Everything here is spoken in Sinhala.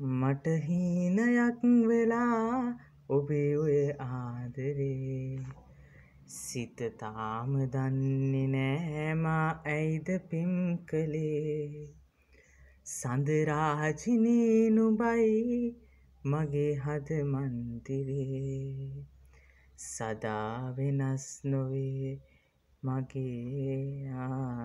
මට හීනයක් වෙලා ඔබේ ඔය ආදරේ සිත තාම දන්නේ නෑමා ඇයිද පිම් කළේ සඳරාජිනේ නුබයි මගේ හද මන්තිරේ සදා වෙනස් නොවේ මගේ ආ